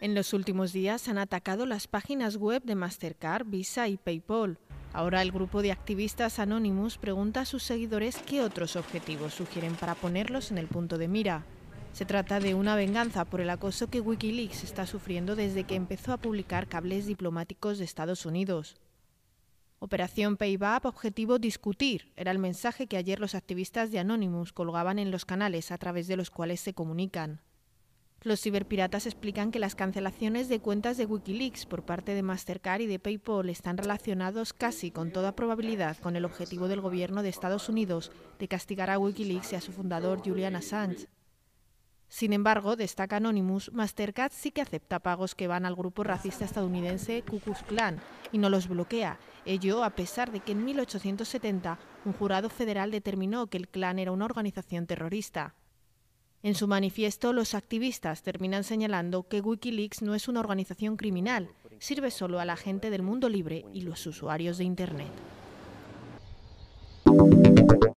En los últimos días han atacado las páginas web de Mastercard, Visa y PayPal. Ahora el grupo de activistas Anonymous pregunta a sus seguidores qué otros objetivos sugieren para ponerlos en el punto de mira. Se trata de una venganza por el acoso que Wikileaks está sufriendo desde que empezó a publicar cables diplomáticos de Estados Unidos. Operación Payback, objetivo discutir, era el mensaje que ayer los activistas de Anonymous colgaban en los canales a través de los cuales se comunican. Los ciberpiratas explican que las cancelaciones de cuentas de Wikileaks por parte de Mastercard y de PayPal están relacionados casi con toda probabilidad con el objetivo del gobierno de Estados Unidos de castigar a Wikileaks y a su fundador Julian Assange. Sin embargo, destaca Anonymous, Mastercard sí que acepta pagos que van al grupo racista estadounidense Ku Klux Klan y no los bloquea. Ello a pesar de que en 1870 un jurado federal determinó que el clan era una organización terrorista. En su manifiesto, los activistas terminan señalando que Wikileaks no es una organización criminal, sirve solo a la gente del mundo libre y los usuarios de Internet.